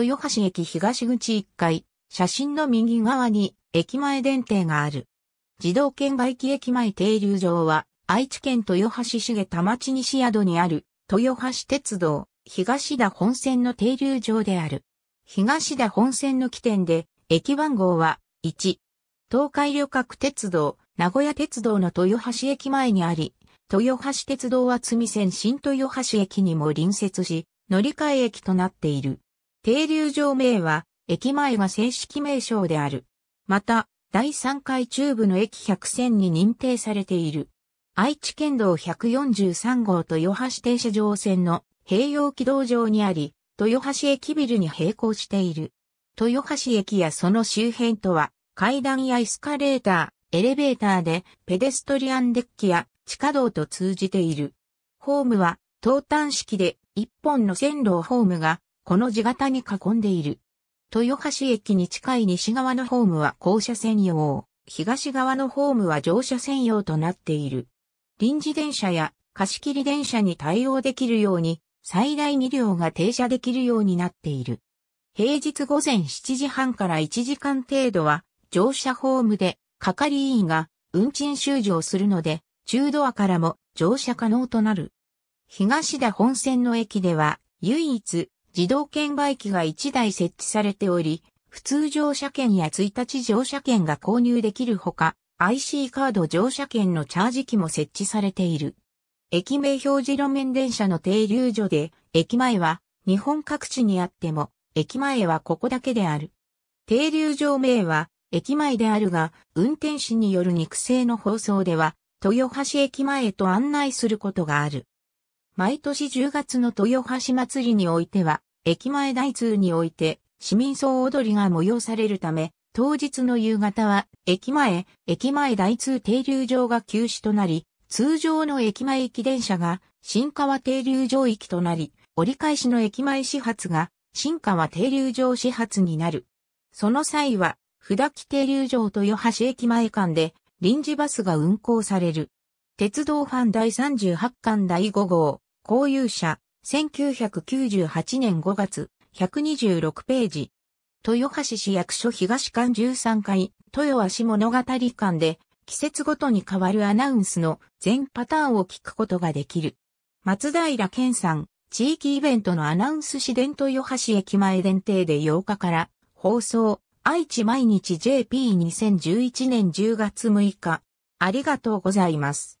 豊橋駅東口1階、写真の右側に駅前電停がある。自動券売機駅前停留場は、愛知県豊橋市下田町西宿にある、豊橋鉄道、東田本線の停留場である。東田本線の起点で、駅番号は、1。東海旅客鉄道、名古屋鉄道の豊橋駅前にあり、豊橋鉄道は積見線新豊橋駅にも隣接し、乗り換え駅となっている。停留場名は、駅前が正式名称である。また、第3回中部の駅100線に認定されている。愛知県道143号豊橋停車場線の併用軌道上にあり、豊橋駅ビルに並行している。豊橋駅やその周辺とは、階段やエスカレーター、エレベーターで、ペデストリアンデッキや地下道と通じている。ホームは、東端式で、一本の線路ホームがこの字型に囲んでいる。豊橋駅に近い西側のホームは降車専用、東側のホームは乗車専用となっている。臨時電車や貸切電車に対応できるように、最大2両が停車できるようになっている。平日午前7時半から1時間程度は、乗車ホームで係員が運賃収をするので、中ドアからも乗車可能となる。東田本線の駅では、唯一自動券売機が1台設置されており、普通乗車券や1日乗車券が購入できるほか、IC カード乗車券のチャージ機も設置されている。駅名表示路面電車の停留所で、駅前は日本各地にあっても、駅前はここだけである。停留場名は駅前であるが、運転士による肉声の放送では、豊橋駅前へと案内することがある。毎年10月の豊橋祭りにおいては、駅前大通において市民総踊りが催されるため、当日の夕方は、駅前、駅前大通停留場が休止となり、通常の駅前駅電車が新川停留場行きとなり、折り返しの駅前始発が新川停留場始発になる。その際は、札木停留場と豊橋駅前間で臨時バスが運行される。鉄道ファン第38巻第5号。公有者、1998年5月、126ページ。豊橋市役所東館13階、豊橋物語館で、季節ごとに変わるアナウンスの全パターンを聞くことができる。松平健さん、地域イベントのアナウンス市電豊橋駅前電停で8日から放送、愛知毎日 JP2011 年10月6日。ありがとうございます。